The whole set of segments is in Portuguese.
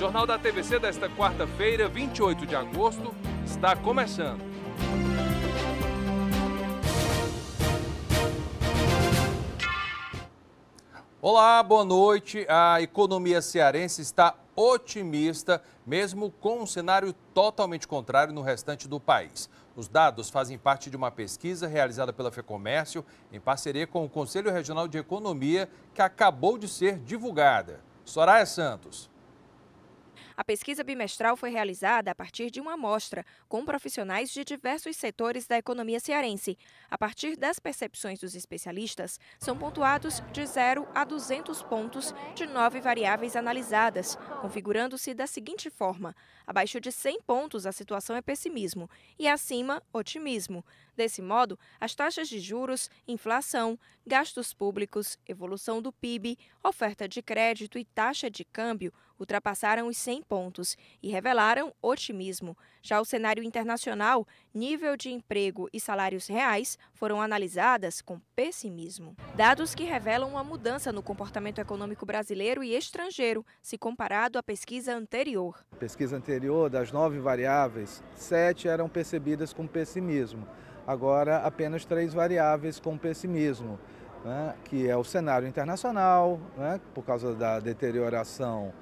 Jornal da TVC desta quarta-feira, 28 de agosto, está começando. Olá, boa noite. A economia cearense está otimista, mesmo com um cenário totalmente contrário no restante do país. Os dados fazem parte de uma pesquisa realizada pela FEComércio em parceria com o Conselho Regional de Economia, que acabou de ser divulgada. Soraya Santos. A pesquisa bimestral foi realizada a partir de uma amostra com profissionais de diversos setores da economia cearense. A partir das percepções dos especialistas, são pontuados de 0 a 200 pontos de nove variáveis analisadas, configurando-se da seguinte forma: abaixo de 100 pontos a situação é pessimismo e acima, otimismo. Desse modo, as taxas de juros, inflação, gastos públicos, evolução do PIB, oferta de crédito e taxa de câmbio ultrapassaram os 100 pontos e revelaram otimismo. Já o cenário internacional, nível de emprego e salários reais foram analisadas com pessimismo. Dados que revelam uma mudança no comportamento econômico brasileiro e estrangeiro, se comparado à pesquisa anterior. pesquisa anterior, das nove variáveis, sete eram percebidas com pessimismo. Agora, apenas três variáveis com pessimismo, né, que é o cenário internacional, né, por causa da deterioração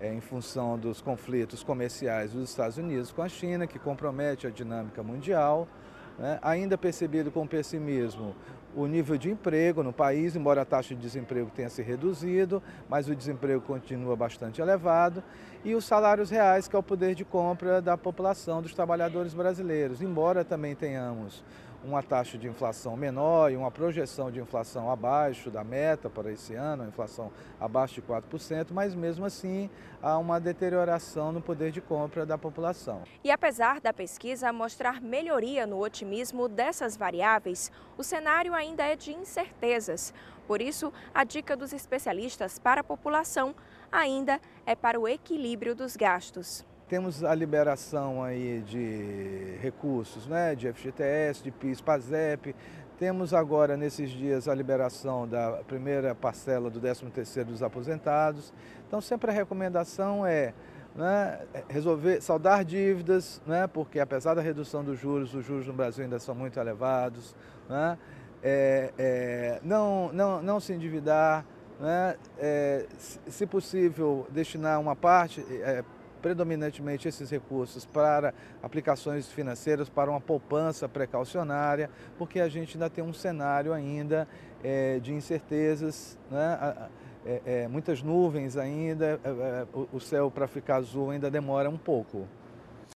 é, em função dos conflitos comerciais dos Estados Unidos com a China, que compromete a dinâmica mundial. Né? Ainda percebido com pessimismo o nível de emprego no país, embora a taxa de desemprego tenha se reduzido, mas o desemprego continua bastante elevado, e os salários reais, que é o poder de compra da população, dos trabalhadores brasileiros, embora também tenhamos uma taxa de inflação menor e uma projeção de inflação abaixo da meta para esse ano, inflação abaixo de 4%, mas mesmo assim há uma deterioração no poder de compra da população. E apesar da pesquisa mostrar melhoria no otimismo dessas variáveis, o cenário ainda é de incertezas. Por isso, a dica dos especialistas para a população ainda é para o equilíbrio dos gastos. Temos a liberação aí de recursos, né, de FGTS, de PIS, PASEP. Temos agora, nesses dias, a liberação da primeira parcela do 13º dos aposentados. Então, sempre a recomendação é né, resolver, saldar dívidas, né, porque apesar da redução dos juros, os juros no Brasil ainda são muito elevados. Né, é, é, não, não, não se endividar, né, é, se possível, destinar uma parte é, predominantemente esses recursos para aplicações financeiras, para uma poupança precaucionária, porque a gente ainda tem um cenário ainda é, de incertezas, né? é, é, muitas nuvens ainda, o céu para ficar azul ainda demora um pouco.